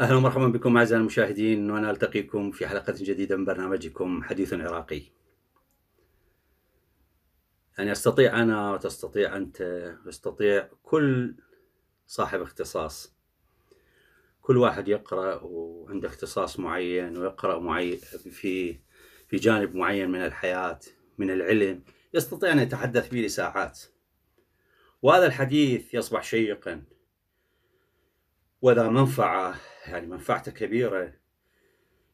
اهلا ومرحبا بكم اعزائي المشاهدين وانا التقيكم في حلقه جديده من برنامجكم حديث عراقي. يعني استطيع انا وتستطيع انت واستطيع كل صاحب اختصاص كل واحد يقرا وعنده اختصاص معين ويقرا معين في في جانب معين من الحياه من العلم يستطيع ان يتحدث به لساعات وهذا الحديث يصبح شيقا وذا منفعه يعني منفعته كبيره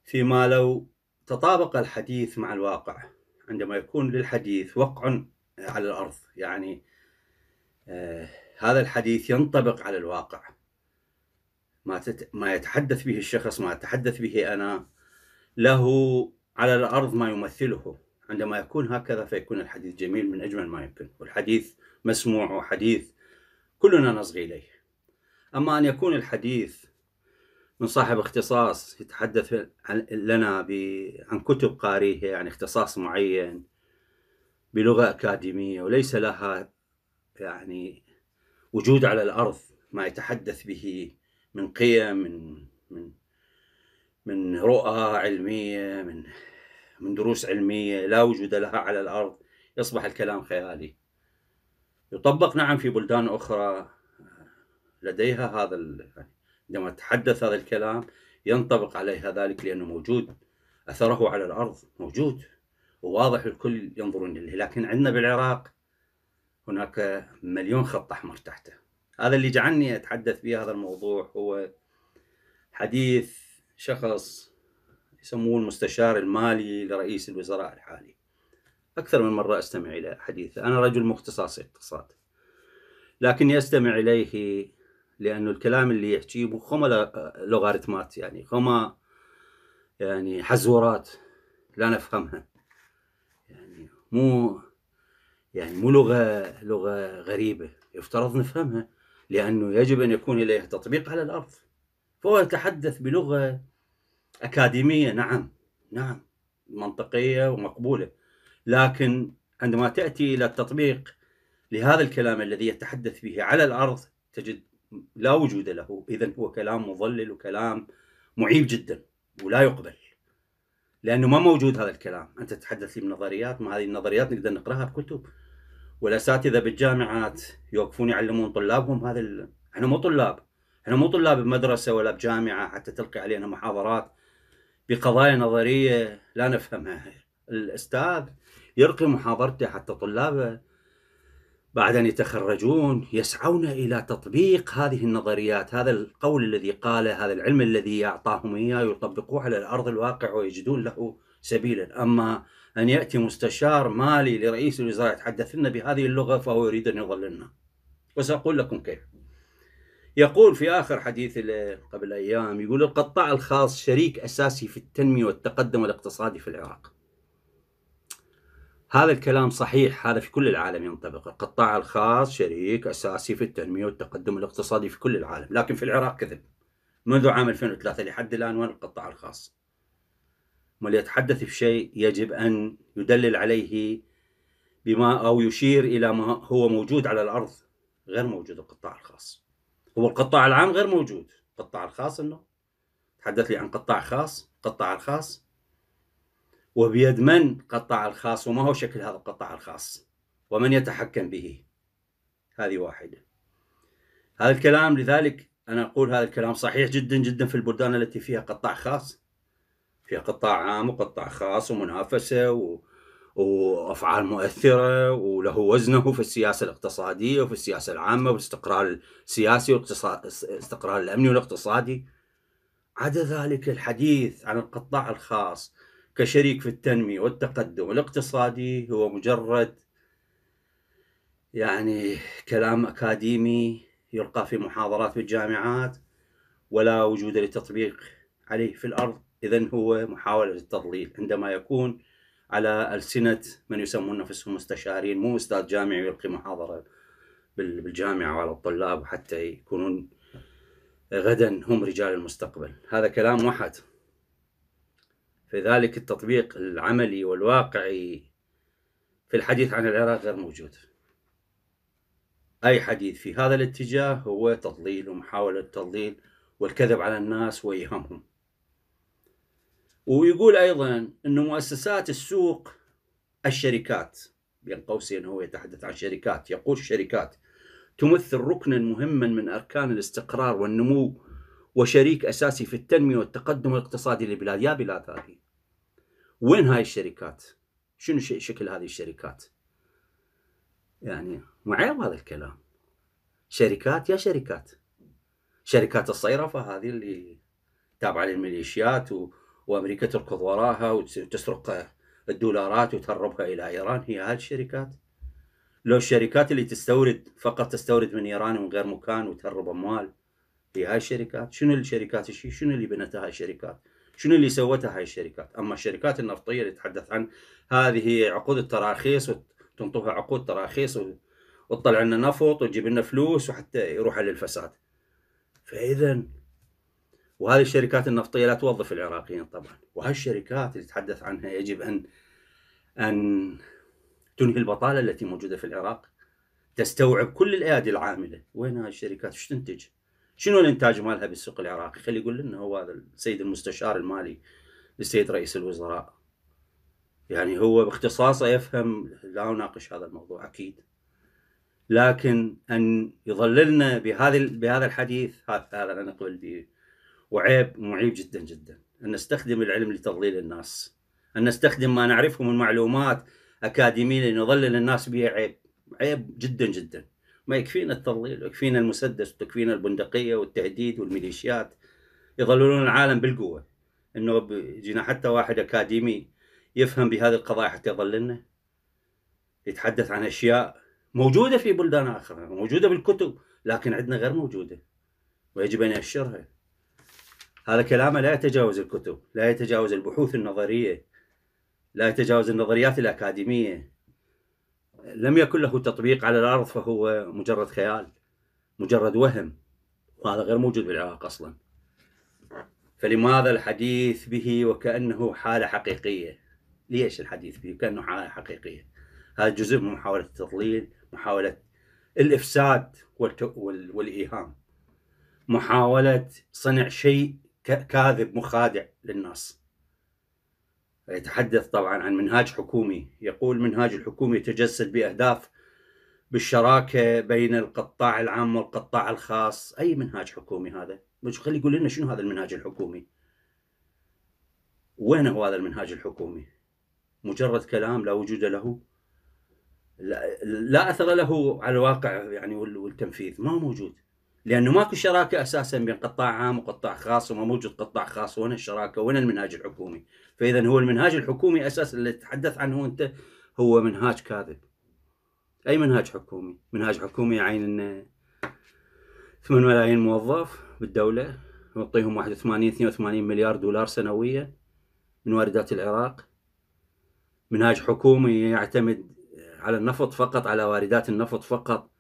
فيما لو تطابق الحديث مع الواقع عندما يكون للحديث وقع على الارض يعني آه هذا الحديث ينطبق على الواقع ما, تت... ما يتحدث به الشخص ما أتحدث به أنا له على الأرض ما يمثله عندما يكون هكذا فيكون الحديث جميل من أجمل ما يمكن والحديث مسموع وحديث كلنا نصغي إليه أما أن يكون الحديث من صاحب اختصاص يتحدث لنا ب... عن كتب قارئه عن يعني اختصاص معين بلغة أكاديمية وليس لها يعني وجود على الأرض ما يتحدث به من قيم من من من رؤى علميه من من دروس علميه لا وجود لها على الارض يصبح الكلام خيالي يطبق نعم في بلدان اخرى آه، لديها هذا يعني عندما تحدث هذا الكلام ينطبق عليها ذلك لانه موجود اثره على الارض موجود وواضح الكل ينظرون اليه لكن عندنا بالعراق هناك مليون خط احمر تحته هذا اللي جعلني أتحدث به هذا الموضوع هو حديث شخص يسموه المستشار المالي لرئيس الوزراء الحالي أكثر من مرة أستمع إلى حديثه أنا رجل مختصاص اقتصاد لكني أستمع إليه لأنه الكلام اللي يحكيه خما لوغاريتمات يعني خما يعني حزورات لا نفهمها يعني مو يعني مو لغة لغة غريبة يفترض نفهمها لأنه يجب أن يكون إليه تطبيق على الأرض فهو يتحدث بلغة أكاديمية نعم نعم منطقية ومقبولة لكن عندما تأتي إلى التطبيق لهذا الكلام الذي يتحدث به على الأرض تجد لا وجود له إذا هو كلام مضلل وكلام معيب جدا ولا يقبل لأنه ما موجود هذا الكلام أنت تتحدث لي بنظريات ما هذه النظريات نقدر نقرأها بكتب والاساتذه بالجامعات يوقفون يعلمون طلابهم هذا ال... احنا مو طلاب احنا مو طلاب بمدرسه ولا بجامعه حتى تلقي علينا محاضرات بقضايا نظريه لا نفهمها الاستاذ يلقي محاضرته حتى طلابه بعد ان يتخرجون يسعون الى تطبيق هذه النظريات هذا القول الذي قاله هذا العلم الذي اعطاهم اياه يطبقوه على الارض الواقع ويجدون له سبيلا اما أن يأتي مستشار مالي لرئيس الوزراء يتحدث لنا بهذه اللغة فهو يريد أن يضللنا وسأقول لكم كيف يقول في آخر حديث قبل أيام يقول القطاع الخاص شريك أساسي في التنمية والتقدم الاقتصادي في العراق هذا الكلام صحيح هذا في كل العالم ينطبق القطاع الخاص شريك أساسي في التنمية والتقدم الاقتصادي في كل العالم لكن في العراق كذب منذ عام 2003 لحد الآن وين القطاع الخاص يتحدث بشيء يجب أن يدلل عليه بما أو يشير إلى ما هو موجود على الأرض غير موجود القطاع الخاص هو القطاع العام غير موجود القطاع الخاص أنه تحدث لي عن قطاع خاص قطاع الخاص وبيد من قطاع الخاص وما هو شكل هذا القطاع الخاص ومن يتحكم به هذه واحدة هذا الكلام لذلك أنا أقول هذا الكلام صحيح جدا جدا في البلدان التي فيها قطاع خاص في قطاع عام وقطاع خاص ومنافسه و... وافعال مؤثره وله وزنه في السياسه الاقتصاديه وفي السياسه العامه والاستقرار السياسي والاستقرار الامني والاقتصادي عدا ذلك الحديث عن القطاع الخاص كشريك في التنميه والتقدم الاقتصادي هو مجرد يعني كلام اكاديمي يلقى في محاضرات في الجامعات ولا وجود لتطبيق عليه في الارض إذا هو محاولة للتضليل عندما يكون على ألسنة من يسمون نفسهم مستشارين مو أستاذ جامعي يلقي محاضرة بالجامعة وعلى الطلاب حتى يكونون غدا هم رجال المستقبل هذا كلام وحد فذلك التطبيق العملي والواقعي في الحديث عن العراق غير موجود أي حديث في هذا الاتجاه هو تضليل ومحاولة تضليل والكذب على الناس وإيهامهم ويقول ايضا انه مؤسسات السوق الشركات بين قوسين هو يتحدث عن شركات يقول الشركات تمثل ركنا مهما من اركان الاستقرار والنمو وشريك اساسي في التنميه والتقدم الاقتصادي للبلاد يا بلاد هذه وين هاي الشركات شنو شكل هذه الشركات يعني معيب هذا الكلام شركات يا شركات شركات الصيرفه هذه اللي تابعه للميليشيات و... وامريكا تركض وراها وتسرق الدولارات وتهربها الى ايران هي هذه الشركات لو الشركات اللي تستورد فقط تستورد من ايران ومن غير مكان وتهرب اموال هي هاي الشركات شنو الشركات شنو اللي بنتها هاي الشركات شنو اللي سوتها هاي الشركات اما الشركات النفطيه اللي تحدث عن هذه هي عقود التراخيص وتنطوها عقود تراخيص وتطلع لنا نفط وتجيب لنا فلوس وحتى يروح للفساد فاذا وهذه الشركات النفطيه لا توظف العراقيين طبعا وهالشركات اللي تحدث عنها يجب ان ان تنهي البطاله التي موجوده في العراق تستوعب كل الايادي العامله وين هالشركات ايش تنتج شنو الانتاج مالها بالسوق العراقي خلي يقول لنا هو هذا السيد المستشار المالي للسيد رئيس الوزراء يعني هو باختصاصه يفهم لا اناقش هذا الموضوع اكيد لكن ان يضللنا بهذه بهذا الحديث هذا انا نقبل به وعيب معيب جدا جدا أن نستخدم العلم لتضليل الناس أن نستخدم ما نعرفه من معلومات أكاديمية لنضلل الناس بها عيب عيب جدا جدا ما يكفينا التضليل ويكفينا المسدس وتكفينا البندقية والتهديد والميليشيات يضللون العالم بالقوة أنه جينا حتى واحد أكاديمي يفهم بهذه القضايا حتى يضللنا يتحدث عن أشياء موجودة في بلدان آخرى موجودة بالكتب لكن عندنا غير موجودة ويجب أن ينشرها هذا كلامه لا يتجاوز الكتب لا يتجاوز البحوث النظرية لا يتجاوز النظريات الأكاديمية لم يكن له تطبيق على الأرض فهو مجرد خيال مجرد وهم وهذا غير موجود بالعراق أصلا فلماذا الحديث به وكأنه حالة حقيقية ليش الحديث به وكأنه حالة حقيقية هذا جزء من محاولة التضليل محاولة الإفساد والإيهام محاولة صنع شيء كاذب مخادع للناس يتحدث طبعا عن منهاج حكومي يقول منهاج الحكومي يتجسد بأهداف بالشراكة بين القطاع العام والقطاع الخاص أي منهاج حكومي هذا خلي يقول لنا شنو هذا المنهاج الحكومي وين هو هذا المنهاج الحكومي مجرد كلام لا وجود له لا, لا أثر له على الواقع يعني والتنفيذ ما موجود لانه ماكو شراكه اساسا بين قطاع عام وقطاع خاص وما موجود قطاع خاص وين الشراكه وين المنهاج الحكومي فاذا هو المنهاج الحكومي اساسا اللي تتحدث عنه انت هو منهاج كاذب اي منهاج حكومي منهاج حكومي عين انه 8 ملايين موظف بالدوله نعطيهم 81 82 مليار دولار سنويا من واردات العراق منهاج حكومي يعتمد على النفط فقط على واردات النفط فقط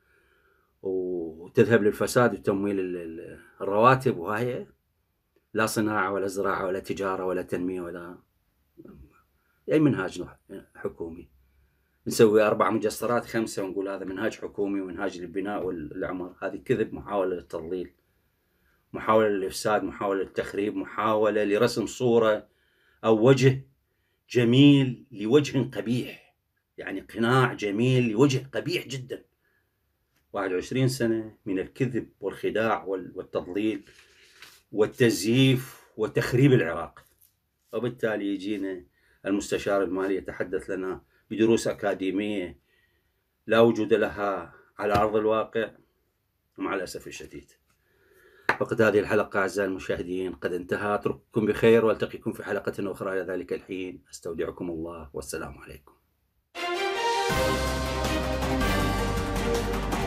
وتذهب للفساد وتمويل الرواتب وهاي لا صناعة ولا زراعة ولا تجارة ولا تنمية ولا أي منهاج حكومي نسوي أربع مجسرات خمسة ونقول هذا منهاج حكومي ومنهاج للبناء والعمر هذه كذب محاولة للتضليل محاولة للإفساد محاولة للتخريب محاولة لرسم صورة أو وجه جميل لوجه قبيح يعني قناع جميل لوجه قبيح جدا 21 سنة من الكذب والخداع والتضليل والتزييف وتخريب العراق وبالتالي يجينا المستشار المالي يتحدث لنا بدروس أكاديمية لا وجود لها على أرض الواقع مع الأسف الشديد فقد هذه الحلقة أعزائي المشاهدين قد انتهى أترككم بخير وألتقيكم في حلقة أخرى إلى ذلك الحين أستودعكم الله والسلام عليكم